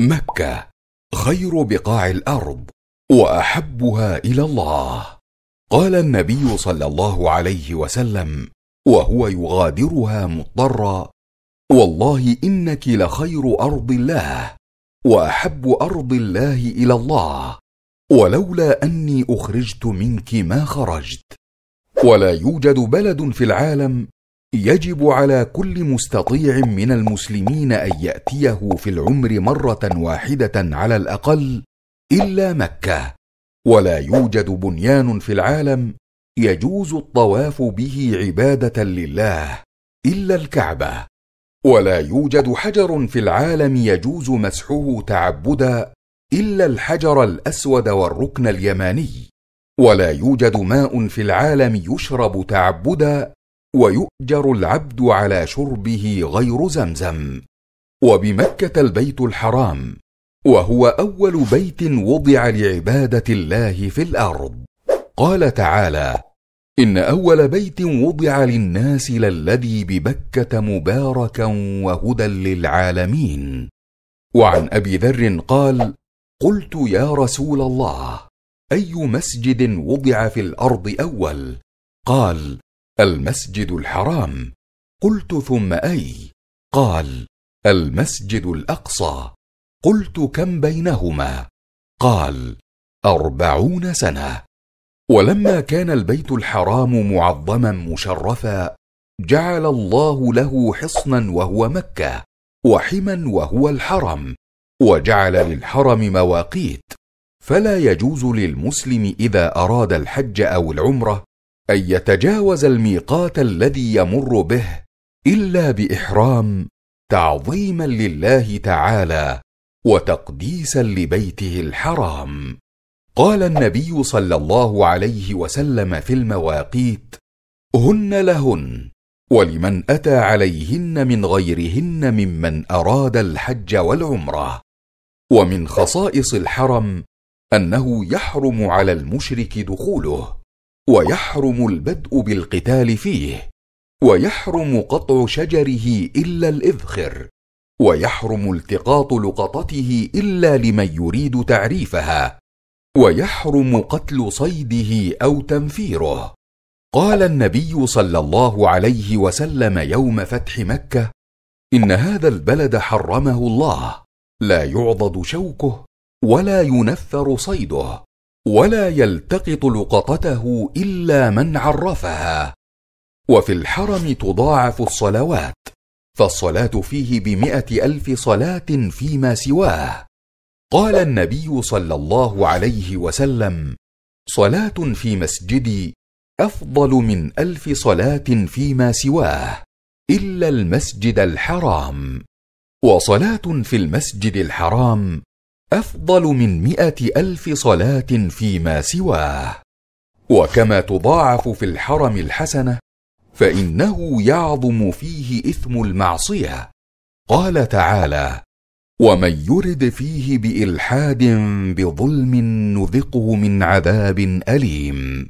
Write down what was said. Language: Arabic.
مكة خير بقاع الأرض وأحبها إلى الله. قال النبي صلى الله عليه وسلم وهو يغادرها مضطرا: والله إنك لخير أرض الله وأحب أرض الله إلى الله ولولا أني أخرجت منك ما خرجت. ولا يوجد بلد في العالم يجب على كل مستطيع من المسلمين ان ياتيه في العمر مره واحده على الاقل الا مكه ولا يوجد بنيان في العالم يجوز الطواف به عباده لله الا الكعبه ولا يوجد حجر في العالم يجوز مسحه تعبدا الا الحجر الاسود والركن اليماني ولا يوجد ماء في العالم يشرب تعبدا ويؤجر العبد على شربه غير زمزم وبمكه البيت الحرام وهو اول بيت وضع لعباده الله في الارض قال تعالى ان اول بيت وضع للناس للذي ببكه مباركا وهدى للعالمين وعن ابي ذر قال قلت يا رسول الله اي مسجد وضع في الارض اول قال المسجد الحرام قلت ثم اي قال المسجد الاقصى قلت كم بينهما قال اربعون سنه ولما كان البيت الحرام معظما مشرفا جعل الله له حصنا وهو مكه وحما وهو الحرم وجعل للحرم مواقيت فلا يجوز للمسلم اذا اراد الحج او العمره ان يتجاوز الميقات الذي يمر به الا باحرام تعظيما لله تعالى وتقديسا لبيته الحرام قال النبي صلى الله عليه وسلم في المواقيت هن لهن ولمن اتى عليهن من غيرهن ممن اراد الحج والعمره ومن خصائص الحرم انه يحرم على المشرك دخوله ويحرم البدء بالقتال فيه ويحرم قطع شجره الا الاذخر ويحرم التقاط لقطته الا لمن يريد تعريفها ويحرم قتل صيده او تنفيره قال النبي صلى الله عليه وسلم يوم فتح مكه ان هذا البلد حرمه الله لا يعضد شوكه ولا ينفر صيده ولا يلتقط لقطته الا من عرفها وفي الحرم تضاعف الصلوات فالصلاه فيه بمائه الف صلاه فيما سواه قال النبي صلى الله عليه وسلم صلاه في مسجدي افضل من الف صلاه فيما سواه الا المسجد الحرام وصلاه في المسجد الحرام افضل من مائه الف صلاه فيما سواه وكما تضاعف في الحرم الحسنه فانه يعظم فيه اثم المعصيه قال تعالى ومن يرد فيه بالحاد بظلم نذقه من عذاب اليم